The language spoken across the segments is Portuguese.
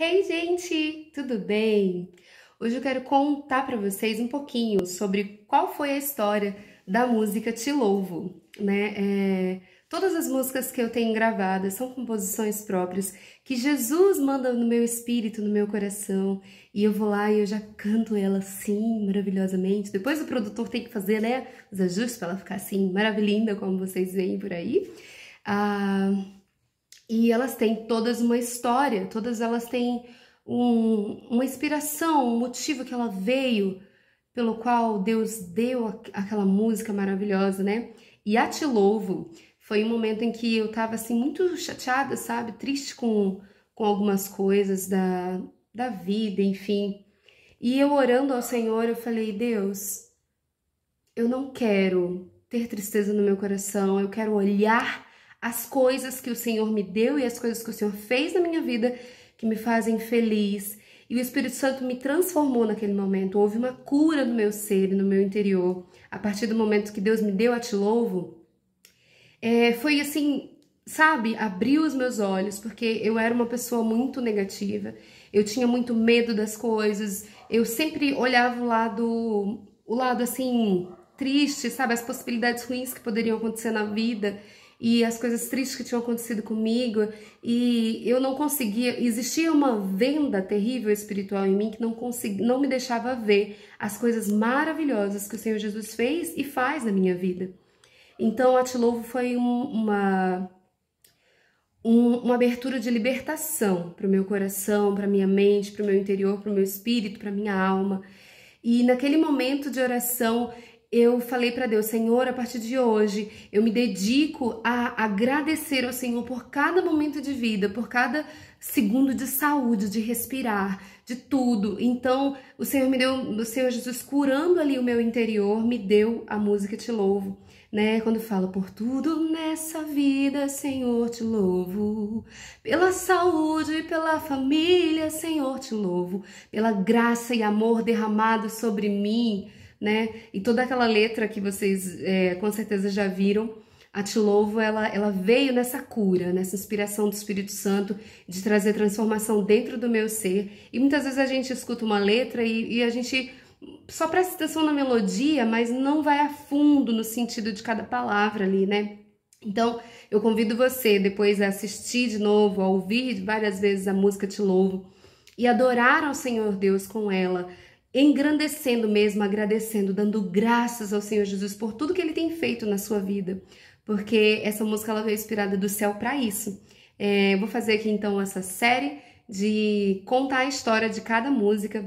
Hey, gente, tudo bem? Hoje eu quero contar para vocês um pouquinho sobre qual foi a história da música Te Louvo, né? É, todas as músicas que eu tenho gravadas são composições próprias que Jesus manda no meu espírito, no meu coração, e eu vou lá e eu já canto ela assim, maravilhosamente. Depois o produtor tem que fazer, né, os ajustes para ela ficar assim, maravilhosa como vocês veem por aí. Ah, e elas têm todas uma história, todas elas têm um, uma inspiração, um motivo que ela veio, pelo qual Deus deu aquela música maravilhosa, né? E A Te Louvo foi um momento em que eu estava assim muito chateada, sabe? Triste com, com algumas coisas da, da vida, enfim. E eu orando ao Senhor, eu falei: Deus, eu não quero ter tristeza no meu coração, eu quero olhar as coisas que o Senhor me deu e as coisas que o Senhor fez na minha vida que me fazem feliz. E o Espírito Santo me transformou naquele momento. Houve uma cura no meu ser, no meu interior. A partir do momento que Deus me deu a Te Louvo, é, foi assim, sabe, abriu os meus olhos, porque eu era uma pessoa muito negativa. Eu tinha muito medo das coisas. Eu sempre olhava o lado, o lado assim, triste, sabe, as possibilidades ruins que poderiam acontecer na vida e as coisas tristes que tinham acontecido comigo e eu não conseguia, existia uma venda terrível espiritual em mim que não consegui, não me deixava ver as coisas maravilhosas que o Senhor Jesus fez e faz na minha vida. Então, Atilovo foi um, uma um, uma abertura de libertação para o meu coração, para minha mente, para o meu interior, para o meu espírito, para minha alma. E naquele momento de oração, eu falei para Deus, Senhor, a partir de hoje eu me dedico a agradecer ao Senhor por cada momento de vida, por cada segundo de saúde, de respirar, de tudo. Então, o Senhor me deu, o Senhor Jesus curando ali o meu interior, me deu a música Te Louvo, né? Quando falo por tudo nessa vida, Senhor, te louvo. Pela saúde, pela família, Senhor, te louvo. Pela graça e amor derramado sobre mim né? E toda aquela letra que vocês é, com certeza já viram, a Tilovo, ela, ela veio nessa cura, nessa inspiração do Espírito Santo de trazer transformação dentro do meu ser. E muitas vezes a gente escuta uma letra e, e a gente só presta atenção na melodia, mas não vai a fundo no sentido de cada palavra ali, né? Então, eu convido você depois a assistir de novo, a ouvir várias vezes a música Te Louvo e adorar ao Senhor Deus com ela, engrandecendo mesmo, agradecendo, dando graças ao Senhor Jesus por tudo que ele tem feito na sua vida, porque essa música ela veio inspirada do céu para isso. É, vou fazer aqui então essa série de contar a história de cada música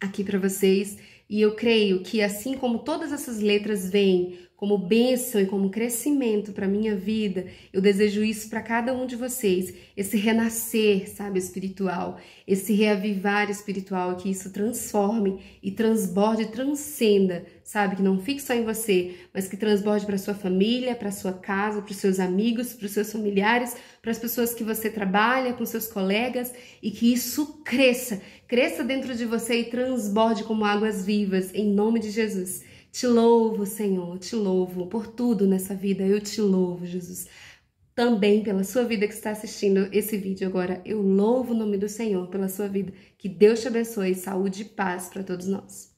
aqui para vocês, e eu creio que assim como todas essas letras vêm como bênção e como crescimento para minha vida. Eu desejo isso para cada um de vocês, esse renascer, sabe, espiritual, esse reavivar espiritual, que isso transforme e transborde, transcenda, sabe, que não fique só em você, mas que transborde para sua família, para sua casa, para os seus amigos, para os seus familiares, para as pessoas que você trabalha, com seus colegas e que isso cresça, cresça dentro de você e transborde como águas vivas em nome de Jesus. Te louvo, Senhor, te louvo por tudo nessa vida. Eu te louvo, Jesus. Também pela sua vida que está assistindo esse vídeo agora. Eu louvo o nome do Senhor pela sua vida. Que Deus te abençoe, saúde e paz para todos nós.